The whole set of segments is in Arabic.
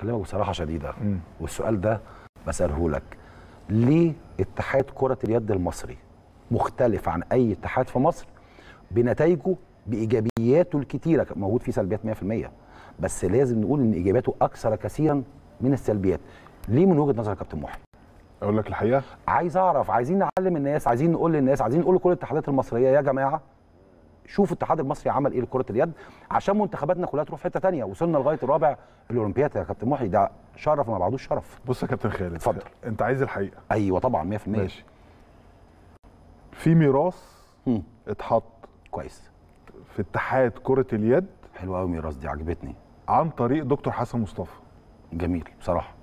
كلامك بصراحه شديده م. والسؤال ده بساله لك ليه اتحاد كره اليد المصري مختلف عن اي اتحاد في مصر بنتائجه بايجابياته الكتيره موجود فيه سلبيات 100% بس لازم نقول ان ايجابياته اكثر كثيرا من السلبيات ليه من وجهه نظر كابتن محي اقول لك الحقيقه عايز اعرف عايزين نعلم الناس عايزين نقول للناس عايزين نقول لكل الاتحادات المصريه يا جماعه شوفوا الاتحاد المصري عمل ايه لكره اليد عشان منتخباتنا كلها تروح في حته ثانيه وصلنا لغايه الرابع الاولمبياد يا كابتن محي ده شرف ما بعدوش شرف بص يا كابتن خالد اتفضل انت عايز الحقيقه ايوه طبعا 100% ماشي في ميراث اتحط كويس في اتحاد كره اليد حلوه قوي ميراث دي عجبتني عن طريق دكتور حسن مصطفى جميل بصراحه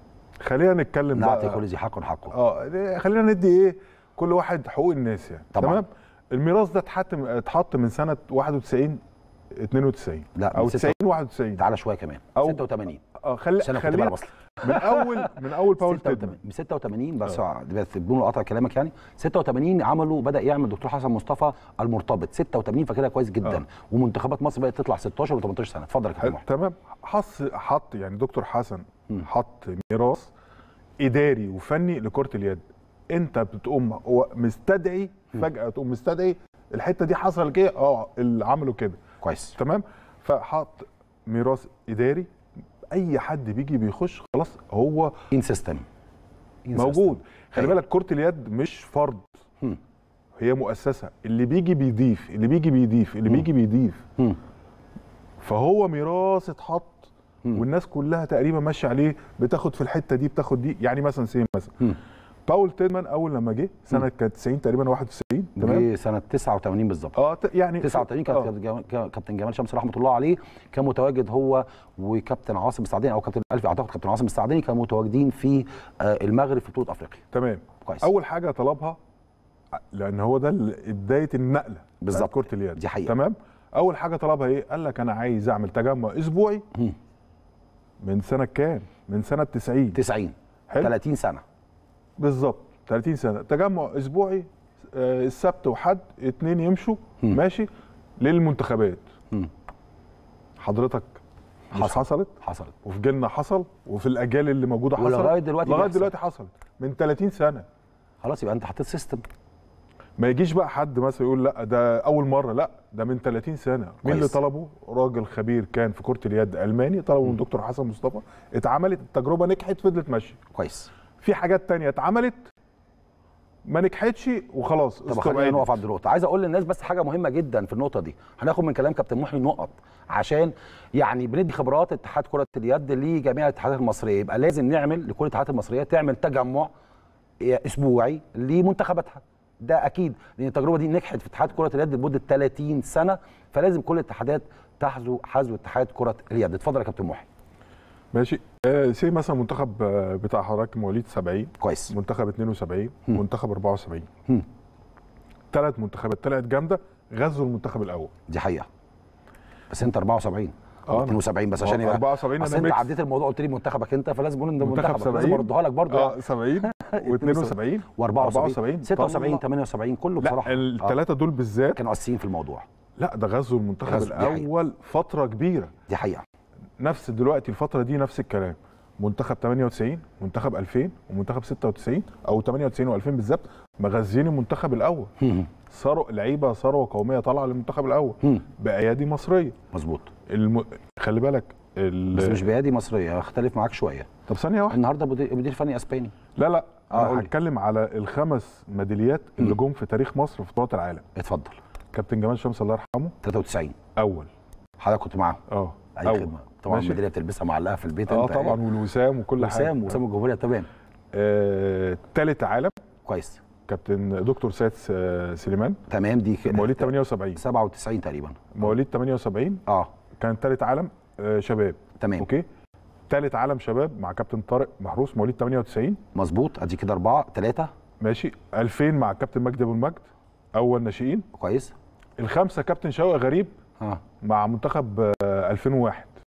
خلينا نتكلم بقى نعطي كل ذي حق حقه اه خلينا ندي ايه كل واحد حقوق الناس يعني طبعا. تمام الميراث ده اتحط اتحط من سنه 91 92 لا او 90 91 تعالى شويه كمان أو 86 اه خلي خلينا من اول من اول باول تيدمان من 86 بس آه. آه، بس بدون قطع كلامك يعني 86 عملوا بدا يعمل دكتور حسن مصطفى المرتبط 86 فاكرها كويس جدا أه. ومنتخبات مصر بدات تطلع 16 و18 سنه اتفضل يا كابتن آه، تمام حص حط يعني دكتور حسن حط ميراث اداري وفني لكره اليد انت بتقوم مستدعي فجاه تقوم مستدعي الحته دي حصل كده اه اللي عمله كده كويس تمام فحط ميراث اداري اي حد بيجي بيخش خلاص هو ان سيستم موجود خلي أيوه. بالك كره اليد مش فرد هي مؤسسه اللي بيجي بيضيف اللي بيجي بيضيف اللي بيجي بيضيف فهو ميراث اتحط والناس كلها تقريبا ماشيه عليه بتاخد في الحته دي بتاخد دي يعني مثلا سيم مثلا باول تيدمان اول لما جه سنه كانت 90 تقريبا 91 تمام جه سنه 89 بالظبط اه يعني 89 كان آه. كابتن جمال شمس رحمه الله عليه كان متواجد هو وكابتن عاصم السعداني او كابتن الف اعتقد كابتن عاصم السعداني كانوا متواجدين في آه، المغرب في بطوله افريقيا تمام كويس اول حاجه طلبها لان هو ده بدايه النقله بالظبط كره اليد دي حقيقه تمام اول حاجه طلبها ايه قال لك انا عايز اعمل تجمع اسبوعي من سنه كام من سنه 90 90 حلو 30 سنه بالظبط 30 سنه تجمع اسبوعي آه، السبت وحد اثنين يمشوا م. ماشي للمنتخبات م. حضرتك حصلت حصلت وفي جيلنا حصل وفي الاجيال اللي موجوده حصلت ولغايه دلوقتي لغايه دلوقتي حصلت من 30 سنه خلاص يبقى انت حطيت سيستم ما يجيش بقى حد مثلا يقول لا ده اول مره لا ده من 30 سنه مين اللي طلبه راجل خبير كان في كره اليد الماني طلبه من دكتور حسن مصطفى اتعملت التجربه نجحت فضلت ماشيه كويس في حاجات تانية اتعملت ما نجحتش وخلاص طب خلينا نقف عند النقطه عايز اقول للناس بس حاجه مهمه جدا في النقطه دي هناخد من كلام كابتن محي نقط عشان يعني بندي خبرات اتحاد كره اليد لجميع الاتحادات المصريه يبقى لازم نعمل لكل الاتحادات المصريه تعمل تجمع اسبوعي لمنتخباتها ده اكيد لان التجربه دي نجحت في اتحاد كره اليد لمده 30 سنه فلازم كل الاتحادات تحذو حذو اتحاد كره اليد اتفضل يا كابتن محي ماشي سي آه، مثلا منتخب آه، بتاع حضرتك مواليد 70 كويس منتخب 72 هم. منتخب 74 ثلاث منتخبات طلعت جامده غزوا المنتخب الاول دي حقيقه بس انت 74 اه 72 بس عشان يبقى 74 بس انت عديت الموضوع قلت لي منتخبك انت فلازم اقول ان ده منتخب منتخب لازم اردها لك برضه اه 70 و72 و74 76 78 كله بصراحه لا الثلاثه دول بالذات كانوا اساسيين في الموضوع لا ده غزوا المنتخب الاول فتره كبيره دي حقيقه نفس دلوقتي الفتره دي نفس الكلام منتخب 98 منتخب 2000 ومنتخب 96 او 98 و2000 بالظبط مغذيين المنتخب الاول صاروا لعيبه ثروه قوميه طالعه للمنتخب الاول بايادي مصريه مظبوط الم... خلي بالك ال... بس مش بايادي مصريه هختلف معاك شويه طب ثانيه واحده النهارده مدير فني اسباني لا لا انا هتكلم على الخمس ميداليات اللي جم في تاريخ مصر في بطولات العالم اتفضل كابتن جمال شمس الله يرحمه 93 اول حضرتك كنت معاه اه اي أول. خدمه طبعا المدينه الميداليه بتلبسها معلقه في البيت اه طبعا يعني. والوسام وكل حاجه وسام وسام الجمهوريه تمام إيه؟ ثالث آه عالم كويس كابتن دكتور سيد آه، سليمان تمام دي كده مواليد 78 97 تقريبا مواليد 78 اه كان ثالث عالم آه شباب تمام اوكي ثالث عالم شباب مع كابتن طارق محروس مواليد 98 مظبوط ادي كده اربعه ثلاثه ماشي 2000 مع كابتن مجدي ابو المجد اول ناشئين كويس الخمسه كابتن شوقي غريب اه مع منتخب 2001 آه،